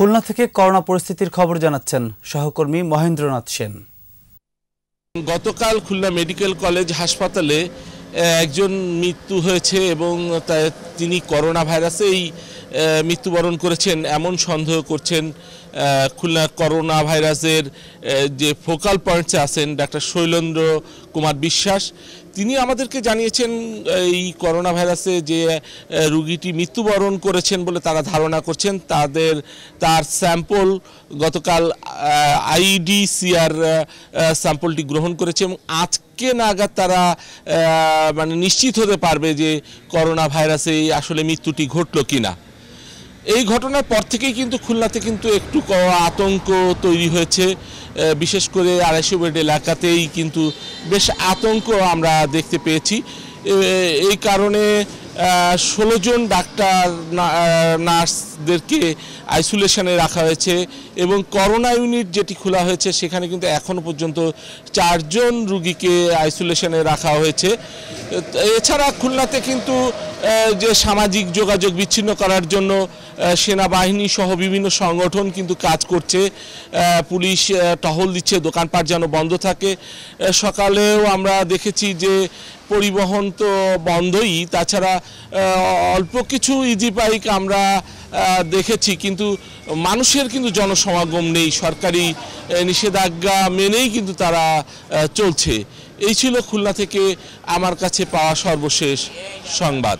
খুলনা থেকে করোনা পরিস্থিতির খবর জানাচ্ছেন সহকর্মী মহেন্দ্রনাথ সেন গতকাল খুলনা মেডিকেল কলেজ হাসপাতালে একজন মৃত্যু হয়েছে এবং তিনি করোনা ভাইরাসেই মৃত্যুবরণ করেছেন এমন সন্দেহ করছেন খুলনা করোনা ভাইরাসের যে ফোকাল পয়েন্টসে আছেন ডাক্তার শৈলেন্দ্র কুমার বিশ্বাস তিনি আমাদেরকে জানিয়েছেন এই করোনা ভাইরাসে যে রুগীটি মৃত্যুবরণ করেছেন বলে তারা ধারণা করছেন তাদের তার স্যাম্পল গতকাল আইডিসিআর স্যাম্পলটি গ্রহণ করেছে এবং আজকে কে নাগাদ তারা মানে নিশ্চিত হতে পারবে যে করোনা ভাইরাসে আসলে মৃত্যুটি ঘটলো কিনা এই ঘটনার পর থেকেই কিন্তু খুলনাতে কিন্তু একটু আতঙ্ক তৈরি হয়েছে বিশেষ করে আড়াইশো বেড এলাকাতেই কিন্তু বেশ আতঙ্ক আমরা দেখতে পেয়েছি এই কারণে ষোলো জন ডাক্তার নার্সদেরকে আইসোলেশনে রাখা হয়েছে এবং করোনা ইউনিট যেটি খোলা হয়েছে সেখানে কিন্তু এখনও পর্যন্ত চারজন রুগীকে আইসোলেশনে রাখা হয়েছে এছাড়া খুলনাতে কিন্তু যে সামাজিক যোগাযোগ বিচ্ছিন্ন করার জন্য সেনাবাহিনী সহ বিভিন্ন সংগঠন কিন্তু কাজ করছে পুলিশ টহল দিচ্ছে দোকানপাট যেন বন্ধ থাকে সকালেও আমরা দেখেছি যে পরিবহন তো বন্ধই তাছাড়া অল্প কিছু ইজি বাইক আমরা দেখেছি কিন্তু মানুষের কিন্তু জনসমাগম নেই সরকারি নিষেধাজ্ঞা মেনেই কিন্তু তারা চলছে এই ছিল খুলনা থেকে আমার কাছে পাওয়া সর্বশেষ সংবাদ